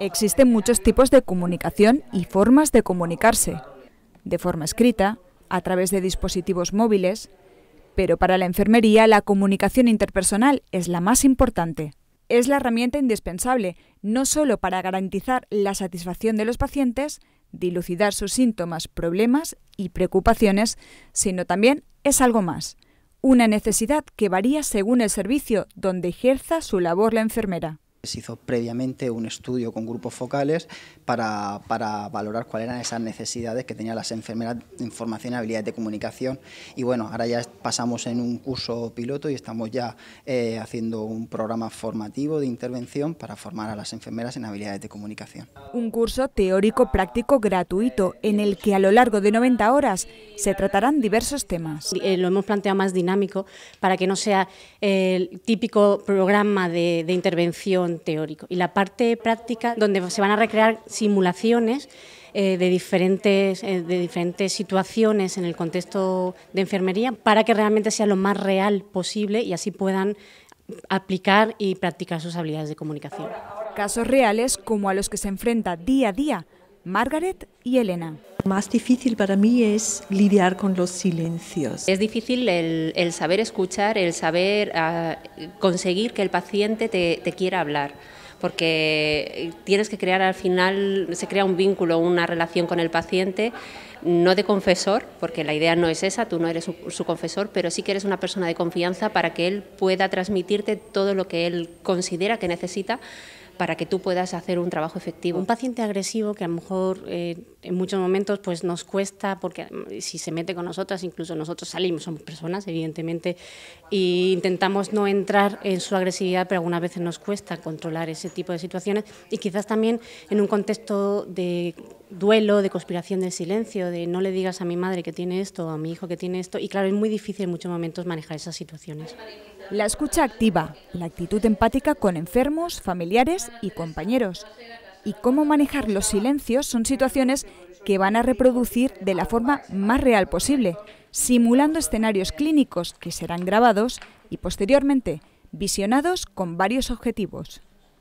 Existen muchos tipos de comunicación y formas de comunicarse. De forma escrita, a través de dispositivos móviles, pero para la enfermería la comunicación interpersonal es la más importante. Es la herramienta indispensable, no solo para garantizar la satisfacción de los pacientes, dilucidar sus síntomas, problemas y preocupaciones, sino también es algo más, una necesidad que varía según el servicio donde ejerza su labor la enfermera. Se hizo previamente un estudio con grupos focales para, valorar cuáles eran esas necesidades que tenían las enfermeras en formación y habilidades de comunicación. Y bueno, ahora ya pasamos en un curso piloto y estamos ya eh, haciendo un programa formativo de intervención para formar a las enfermeras en habilidades de comunicación. Un curso teórico práctico gratuito en el que a lo largo de 90 horas se tratarán diversos temas. Eh, lo hemos planteado más dinámico para que no sea el típico programa de intervención teórico. Y la parte práctica, donde se van a recrear simulaciones eh, de, diferentes, eh, de diferentes situaciones en el contexto de enfermería, para que realmente sea lo más real posible y así puedan aplicar y practicar sus habilidades de comunicación. Casos reales como a los que se enfrenta día a día Margaret y Elena. Más difícil para mí es lidiar con los silencios. Es difícil el, saber escuchar, el saber ah, conseguir que el paciente te, quiera hablar porque tienes que crear al final, se crea un vínculo, una relación con el paciente, no de confesor, porque la idea no es esa, tú no eres su, confesor, pero sí que eres una persona de confianza para que él pueda transmitirte todo lo que él considera que necesita para que tú puedas hacer un trabajo efectivo. Un paciente agresivo que a lo mejor eh, en muchos momentos pues nos cuesta porque mm, si se mete con nosotras, incluso nosotros salimos, somos personas evidentemente, e intentamos no entrar en su agresividad, pero algunas veces nos cuesta controlar ese tipo de situaciones y quizás también en un contexto de duelo, de conspiración del silencio, de no le digas a mi madre que tiene esto, a mi hijo que tiene esto, y claro, es muy difícil en muchos momentos manejar esas situaciones. La escucha activa, la actitud empática con enfermos, familiares y compañeros. Y cómo manejar los silencios son situaciones que van a reproducir de la forma más real posible, simulando escenarios clínicos que serán grabados y posteriormente visionados con varios objetivos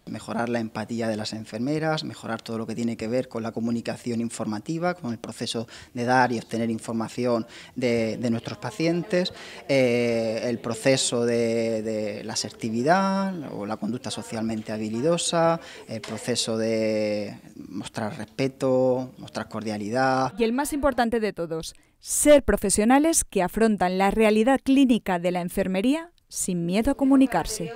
mejorar la empatía de las enfermeras, mejorar todo lo que tiene que ver con la comunicación informativa, con el proceso de dar y obtener información de, nuestros pacientes, eh, el proceso de, la asertividad o la conducta socialmente habilidosa, el proceso de mostrar respeto, mostrar cordialidad. Y el más importante de todos, ser profesionales que afrontan la realidad clínica de la enfermería sin miedo a comunicarse.